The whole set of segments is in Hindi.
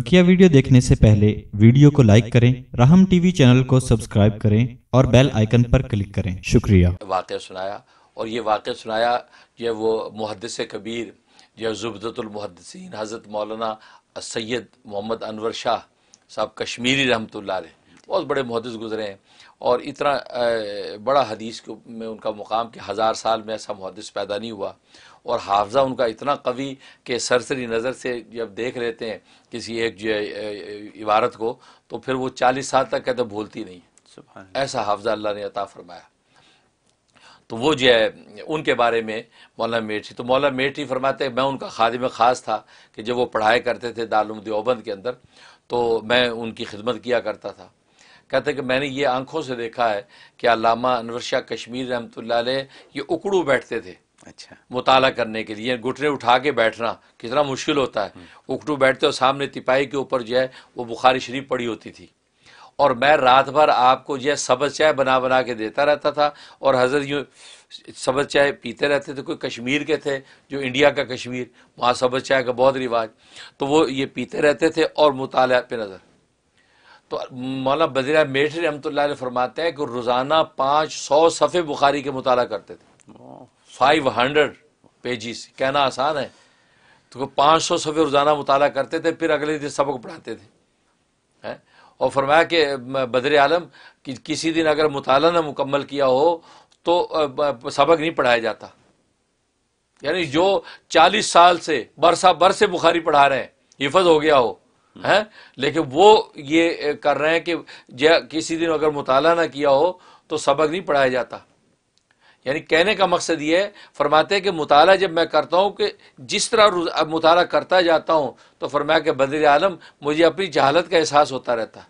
बकिया वीडियो देखने से पहले वीडियो को लाइक करें राहम टीवी चैनल को सब्सक्राइब करें और बेल आइकन पर क्लिक करें शुक्रिया वाक़ सुनाया और ये वाक़ सुनाया जो वो मुहदस कबीर जो जुबतुलमहदसिन हज़रत मौलाना सैयद मोहम्मद अनवर शाह साहब कश्मीरी रहमत ला बहुत बड़े मुहदस गुजरे हैं और इतना बड़ा हदीस में उनका मुकाम कि हज़ार साल में ऐसा मुहदस पैदा नहीं हुआ और हाफजा उनका इतना कवि कि सरसरी नज़र से जब देख लेते हैं किसी एक जो इबारत को तो फिर वो चालीस साल तक कहते भूलती नहीं ऐसा हाफजा अल्लाह ने अता फरमाया तो वो जो है उनके बारे में मौलाना मेठी तो मौलाना मेठी फरमाते मैं उनका खादिम ख़ास था कि जब वो पढ़ाए करते थे दारुम देवबंद के अंदर तो मैं उनकी खिदमत किया करता था कहते हैं कि मैंने ये आंखों से देखा है कि अलामा अनवर शाह कश्मीर रहमत ये उकड़ू बैठते थे अच्छा मुताला करने के लिए घुटने उठा के बैठना कितना मुश्किल होता है उकटू बैठते और सामने तिपाही के ऊपर जो है वो बुखारी शरीफ पड़ी होती थी और मैं रात भर आपको जो है सबज चाय बना बना के देता रहता था और हजरत यूँ सबज चाय पीते रहते थे कोई कश्मीर के थे जो इंडिया का कश्मीर वहाँ सबज चाय का बहुत रिवाज तो वो ये पीते रहते थे और मुताल पे नज़र तो मौला बजीर मेठ रहमत फरमाते हैं कि रोज़ाना पाँच सौ सफ़े बुखारी के मुताला करते थे फाइव हंड्रेड पेजिस कहना आसान है तो पाँच सौ सफ़े रोज़ाना मुताला करते थे फिर अगले दिन सबक पढ़ाते थे है और फरमाया कि बदर आलम कि किसी दिन अगर मुताल ने मुकम्मल किया हो तो सबक नहीं पढ़ाया जाता यानी जो चालीस साल से बरसा बर से बुखारी पढ़ा रहे हैं हिफज हो गया हो है लेकिन वो ये कर रहे हैं कि किसी दिन अगर मुताला ना किया हो तो सबक नहीं पढ़ाया जाता यानी कहने का मकसद ये है फरमाते हैं कि मुताला जब मैं करता हूँ कि जिस तरह मुताला करता जाता हूँ तो फरमाया कि बदल आलम मुझे अपनी जहालत का एहसास होता रहता है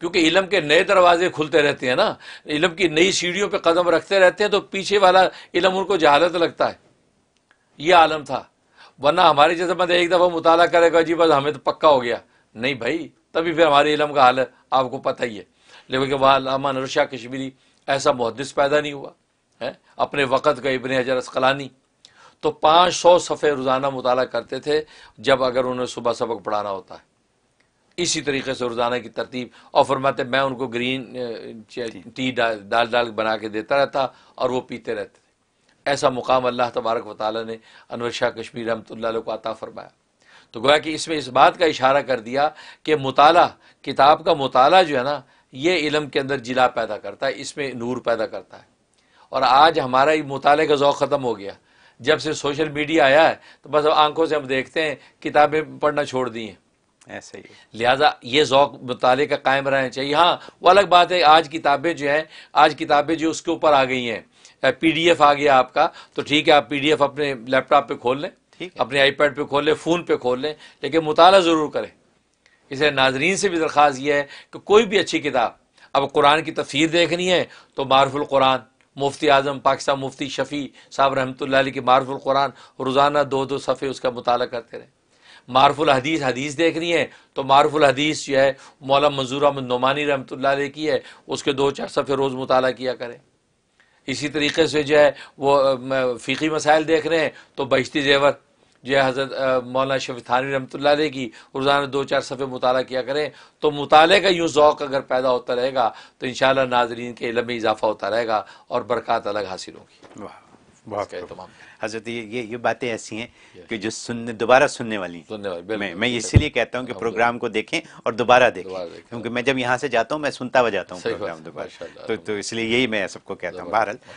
क्योंकि इलम के नए दरवाजे खुलते रहते हैं ना इलम की नई सीढ़ियों पर कदम रखते रहते हैं तो पीछे वाला इलम उनको जहालत लगता है ये आलम था वरना हमारे जैसे बंदे एक दफ़ा मुताला करेगा जी बस हमें तो पक्का हो गया नहीं भाई तभी फिर हमारे इलम का हाल आपको पता ही है लेकिन के बाद लामा नरशाह कश्मीरी ऐसा मुहदस पैदा नहीं हुआ है अपने वक़्त का इबन हजर असकलानी तो पाँच सौ सफ़े रोज़ाना मुताल करते थे जब अगर उन्हें सुबह सबक पढ़ाना होता है इसी तरीके से रोज़ाना की तरतीब और फरमाते मैं उनको ग्रीन टी डाल डाल, डाल बना के देता रहता और वो पीते रहते ऐसा मुकाम अल्लाह तबारक वाली ने अनवर शाह कश्मीर रहमत को अता फरमाया तो गोया कि इसमें इस बात का इशारा कर दिया कि मताल किताब का मताल जो है ना ये इलम के अंदर जिला पैदा करता है इसमें नूर पैदा करता है और आज हमारा ये मताल का ओक़ ख़त्म हो गया जब से सोशल मीडिया आया है तो बस आंखों से हम देखते हैं किताबें पढ़ना छोड़ दी हैं ऐसे ही लिहाजा ये ओक़ मताले का कायम रहना चाहिए हाँ वो अलग बात है आज किताबें जो हैं आज किताबें जो उसके ऊपर आ गई हैं पीडीएफ आ गया आपका तो ठीक है आप पीडीएफ अपने लैपटॉप पे खोल लें ठीक अपने आईपैड पे खोल लें फ़ोन पे खोल लें लेकिन मुताला ज़रूर करें इसे नाजरीन से भी दरख्वास्त यह है कि कोई भी अच्छी किताब अब कुरान की तफसीर देखनी है तो मारफुल कुरान मुफ्ती आज़म पाकिस्तान मुफ्ती शफ़ी साहब रहमत की मारफुल कुरान रोज़ाना दो दो सफ़े उसका मुताला करते रहें मारफुल हदीस हदीस देखनी है तो मारफुल हदीस जो है मौला मंजूर अहमद नुमानी रहमत की है उसके दो चार सफ़े रोज़ मुताला किया करें इसी तरीके से जो है वो फ़ीकी मसाइल देख रहे हैं तो बहिश्ती जेवर जो है हज़रत मौलाना शफी थानवी रमत की रोज़ाना दो चार सफ़े मुताल किया करें तो मुताले का यूँ ओक़ अगर पैदा होता रहेगा तो इन शाला नाजरीन के इलम में इजाफ़ा होता रहेगा और बरक़ात अलग हासिल होगी वाह हजरत हाँ, तो ये ये बातें ऐसी हैं कि जो सुनने दोबारा सुनने वाली सुनने वाली मैं मैं इसीलिए कहता हूँ कि प्रोग्राम को देखें और दोबारा देखें क्योंकि मैं जब यहाँ से जाता हूँ मैं सुनता हुआ जाता हूँ प्रोग्राम दोबारा तो, तो इसलिए यही मैं सबको कहता हूँ बहरहाल